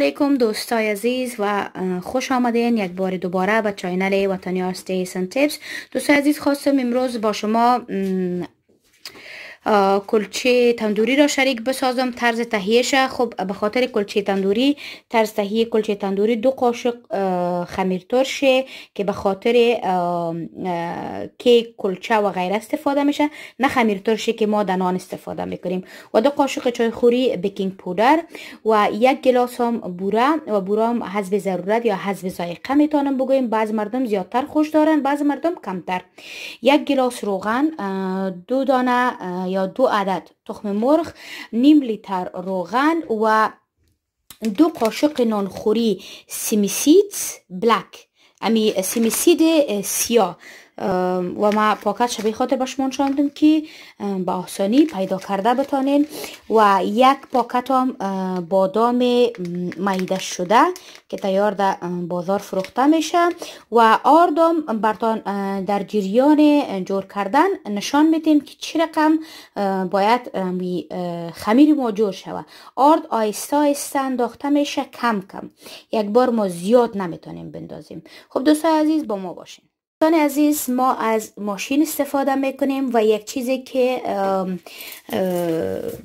علیکم دوستای عزیز و خوش آمدین یک بار دوباره به چینل وطنی آرس دیس تیپس دوستای عزیز خواستم امروز با شما کلچه تندوری را شریک بسازم طرز تهیهش خب به خاطر کلچه تندوری طرز تهیه کلچه تندوری دو قاشق خمیر ترش که به خاطر کیک کلچه و غیره استفاده میشه نه خمیر ترشی که ما در نان استفاده میکنیم و دو قاشق چای خوری بیکینگ پودر و یک گلاس هم و بوره هم حسب ضرورت یا حسب ذائقه میتونم بگویم بعض مردم زیادتر خوش دارن بعض مردم کمتر یک گلاس روغن دو دانه یا دو عدد تخم مرغ نیم لیتر روغن و دو قاشق نانخوری سیمیسیت بلک امی سیمیسید سیاه و ما پاکت شبیه خاطر به شما که به آسانی پیدا کرده بتانین و یک پاکت هم بادام مایده شده که تیار در بازار فروخته میشه و آردم برتان در جریان جور کردن نشان میدیم که چی رقم باید خمیر ما جور شود آرد آیستا آیستا انداخته میشه کم کم یک بار ما زیاد نمیتونیم بندازیم خب دوستای عزیز با ما باشین دوستان عزیز ما از ماشین استفاده میکنیم و یک چیزی که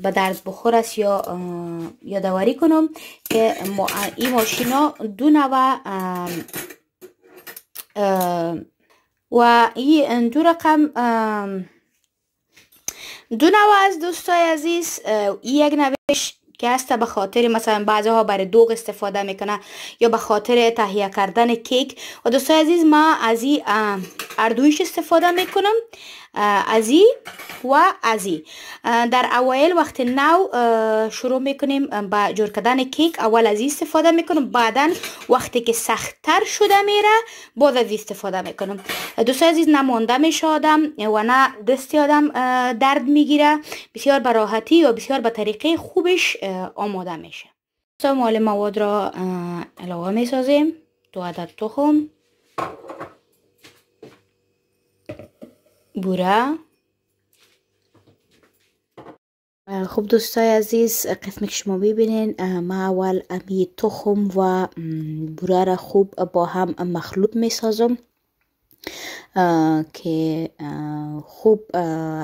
به درز بخور است یا یادواری کنم که این ماشین ها دو نوع و این دو رقم دو نوع از دوستان عزیز یک نوش که است به خاطر مثلا بعضی ها برای دوغ استفاده میکنه یا به خاطر تهیه کردن کیک و دوستای عزیز ما از این اردویش استفاده میکنم ازی و ازی در اوایل وقت نو شروع میکنیم با جور کردن کیک اول از استفاده میکنم بعدا وقتی که سختتر شده میره باز از استفاده میکنم دوست عزیز نمانده میشه آدم و نه دستی آدم درد میگیره بسیار به راحتی و بسیار به طریقه خوبش آماده میشه مال مواد را علاوه میسازیم دو عدد تخم بورا خب دوستای عزیز قسمی که شما ببینین ما اول امی تخم و بوره را خوب با هم مخلوط می سازم که خوب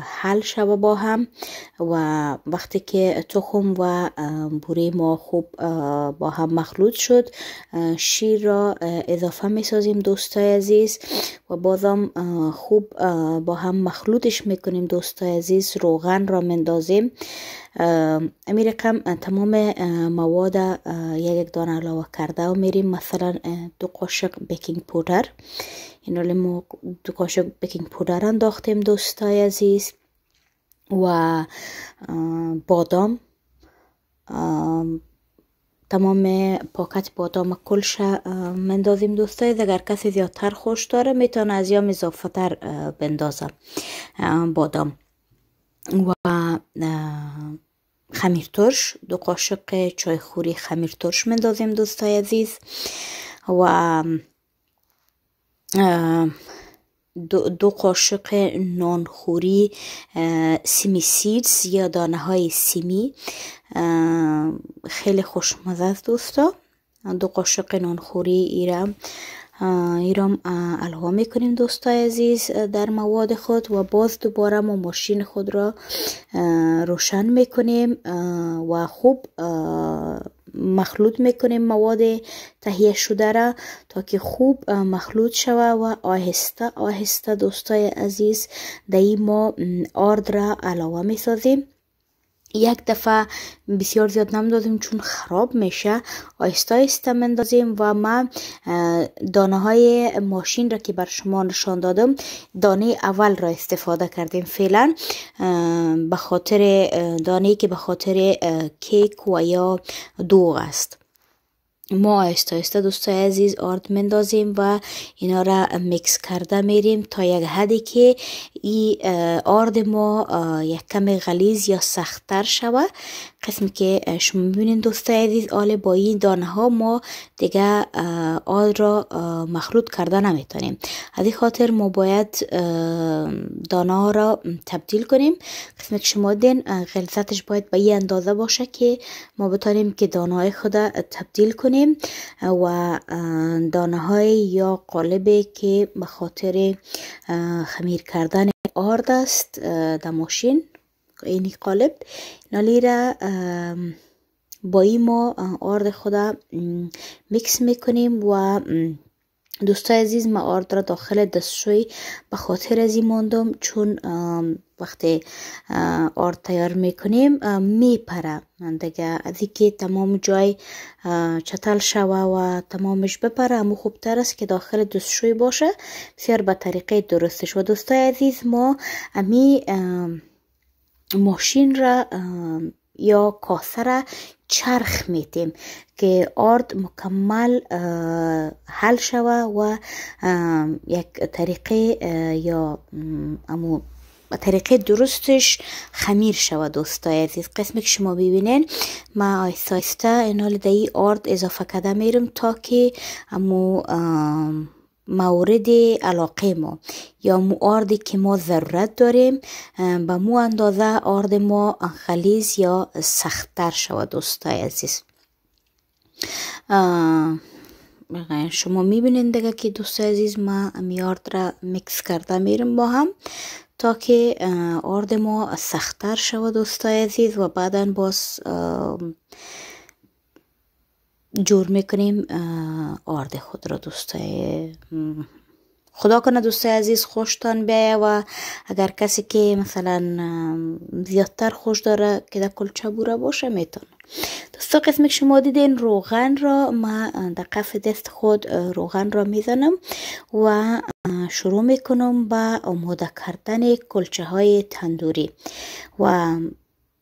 حل شوه با هم و وقتی که تخم و بوره ما خوب با هم مخلوط شد شیر را اضافه می سازیم دوستای عزیز و بازم خوب با هم مخلوطش میکنیم دوستای عزیز روغن را مندازیم امی تمام مواد یک علاوه کرده و میریم مثلا دو قاشق بیکینگ پودر این مو دو قاشق بکینگ پودر انداختیم دوستای عزیز و بادام تمام پاکت بادام کلش مندازیم دوستای اگر کسی زیادتر خوش داره میتونه از یام اضافه تر بندازم بادام و خمیر ترش دو قاشق چای خوری خمیر ترش مندازیم دوستای عزیز و دو, قاشق نانخوری سیمی سیدز یا دانه های سیمی خیلی خوشمزه است دوستا دو قاشق نانخوری ایرم ایرام الها میکنیم دوستای عزیز در مواد خود و باز دوباره ما ماشین خود را روشن میکنیم و خوب مخلوط میکنیم مواد تهیه شده را تا که خوب مخلوط شوه و آهسته آهسته دوستای عزیز دهی ما آرد را علاوه میسازیم یک دفعه بسیار زیاد نمیدادیم چون خراب میشه آیستا آیستا مندازیم و ما دانه های ماشین را که بر شما نشان دادم دانه اول را استفاده کردیم فعلا به خاطر دانه که به خاطر کیک و یا دوغ است ما است دوست دوستای عزیز آرد مندازیم و اینا را میکس کرده میریم تا یک حدی که این آرد ما یک کم غلیز یا سختتر شوه قسم که شما میبینین دوستای عزیز آل با این دانه ها ما دیگه آل را مخلوط کرده نمیتونیم از این خاطر ما باید دانه ها را تبدیل کنیم قسم که شما دین غلظتش باید به با این اندازه باشه که ما بتانیم که دانه های خود تبدیل کنیم و دانه های یا قالبه که به خاطر خمیر کردن آرد است در ماشین این قالب نالی را با این ما آرد خدا میکس میکنیم و دوستای عزیز ما آرد را داخل دستشوی به خاطر از این ماندم چون وقتی آرد تیار میکنیم میپره دیگه از که تمام جای چتل شوه و تمامش بپره اما خوبتر است که داخل دستشوی باشه بسیار به طریقه درستش و دوستای عزیز ما امی ماشین را یا کاسه را چرخ میتیم که آرد مکمل حل شوه و یک طریقه یا امو طریقه درستش خمیر شوه دوستای عزیز قسمی که شما ببینین ما آیستا آیستا اینال آرد اضافه کده میرم تا که امو مورد علاقه ما یا مو آردی که ما ضرورت داریم به مو اندازه آرد ما خلیز یا سختتر شود دوستای عزیز شما میبینین دیگه که دوستای عزیز ما آرد را میکس کرده میرم با هم تا که آرد ما سختتر شود دوستای عزیز و بعدا باز جور میکنیم آرد خود را دوستای خدا کنه دوستای عزیز خوشتان بیه و اگر کسی که مثلا زیادتر خوش داره که در دا کلچه بوره باشه میتونه دوستا قسمی که شما دیدین روغن را ما در قف دست خود روغن را میزنم و شروع میکنم به آماده کردن کلچه های تندوری و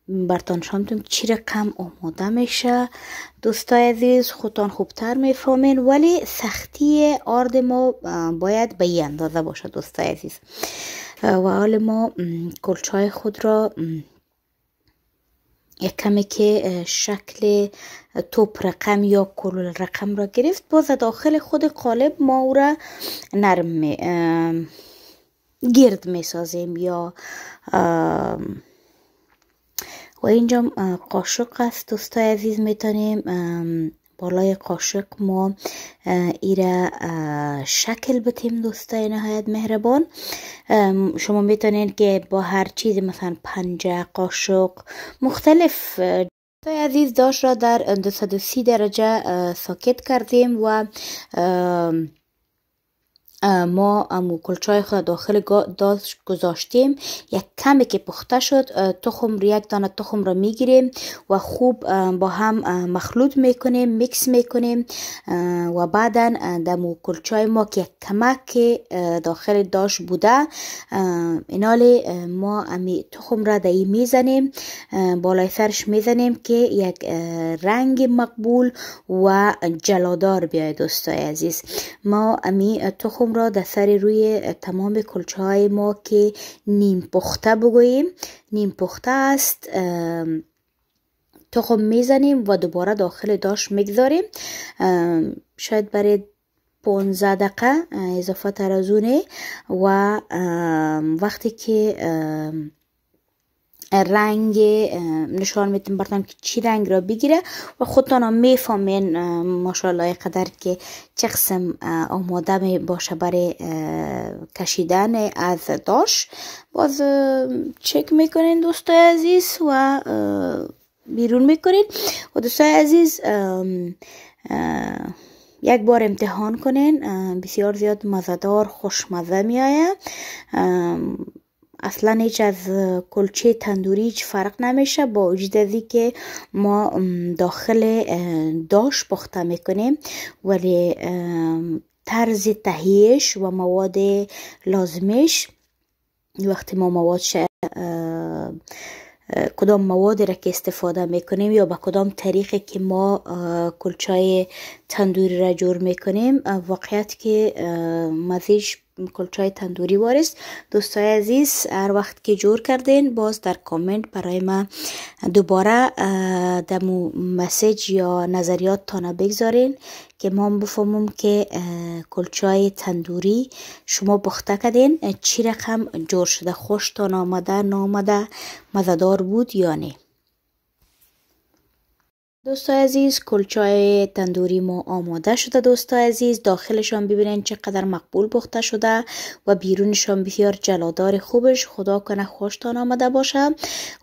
برتان شامتون چیره کم آماده میشه دوستای عزیز خودتان خوبتر میفهمین ولی سختی آرد ما باید به این اندازه باشه دوستای عزیز و حال ما کلچای خود را یک کمی که شکل توپ رقم یا کلول رقم را گرفت باز داخل خود قالب ما او را نرم گرد میسازیم یا و اینجا قاشق است دوستای عزیز میتونیم بالای قاشق ما ایره شکل بتیم دوستای نهایت مهربان شما میتونید که با هر چیز مثلا پنجه قاشق مختلف دوستای عزیز داشت را در 230 درجه ساکت کردیم و ما کلچای خود داخل داش گذاشتیم یک کمی که پخته شد تخم یک دانه تخم را میگیریم و خوب با هم مخلوط میکنیم میکس میکنیم و بعدا در کلچای ما که یک کمک داخل داش بوده اینال ما امی تخم را در میزنیم بالای سرش میزنیم که یک رنگ مقبول و جلادار بیاید دوستای عزیز ما امی تخم را در سر روی تمام کلچه های ما که نیم پخته بگوییم نیم پخته است تخم میزنیم و دوباره داخل داش میگذاریم شاید برای 15 دقیقه اضافه ترازونه و وقتی که رنگ نشان میتون برتان که چی رنگ را بگیره و خودتان هم میفهمین ماشاءالله قدر که چه قسم آماده می باشه برای کشیدن از داش باز چک میکنین دوستای عزیز و بیرون میکنین و دوستای عزیز یک بار امتحان کنین بسیار زیاد مزدار خوشمزه میایه اصلا هیچ از کلچه تندوری هیچ فرق نمیشه با وجود از که ما داخل داش پخته میکنیم ولی طرز تهیهش و مواد لازمش وقتی ما مواد کدام مواد را که استفاده میکنیم یا به کدام طریقی که ما کلچای تندوری را جور میکنیم واقعیت که مزیش کلچای تندوری وارست دوستای عزیز هر وقت که جور کردین باز در کامنت برای ما دوباره دمو مسیج یا نظریات تانه بگذارین که ما بفهمم که کلچای تندوری شما بخته کردین چی رقم جور شده خوش تانه آمده نامده مزدار بود یا نه دوستا عزیز کلچای تندوری ما آماده شده دوستای عزیز داخلشان ببینین چقدر مقبول بخته شده و بیرونشان بسیار جلادار خوبش خدا کنه خوشتان آمده باشه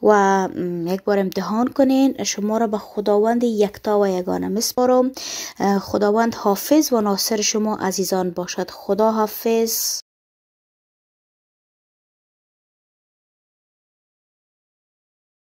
و یک بار امتحان کنین شما را به خداوند یکتا و یگانه مسپارم خداوند حافظ و ناصر شما عزیزان باشد خدا حافظ